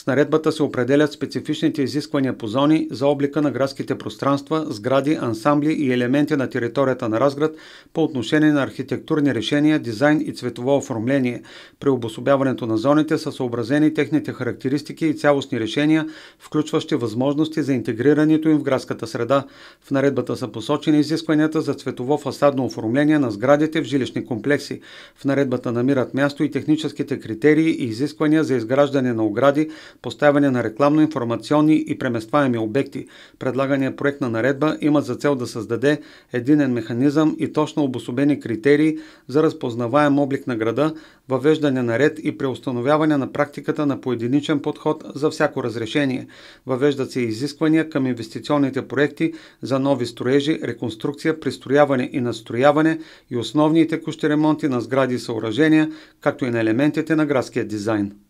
С наредбата се определят специфичните изисквания по зони за облика на градските пространства, сгради, ансамбли и елементи на територията на Разград по отношение на архитектурни решения, дизайн и цветово оформление. При обособяването на зоните са съобразени техните характеристики и цялостни решения, включващи възможности за интегрирането им в градската среда. В наредбата са посочени изискванията за цветово фасадно оформление на сградите в жилищни комплекси. В наредбата намират място и техническите критерии и изисквания за изграждане на огради, поставяне на рекламно-информационни и преместваеми обекти. Предлагания проект на наредба има за цел да създаде единен механизъм и точно обособени критерии за разпознаваем облик на града, въвеждане на ред и преустановяване на практиката на поединичен подход за всяко разрешение. Въвеждат се изисквания към инвестиционните проекти за нови строежи, реконструкция, пристрояване и настрояване и основни и текущи ремонти на сгради и съоръжения, както и на елементите на градския дизайн.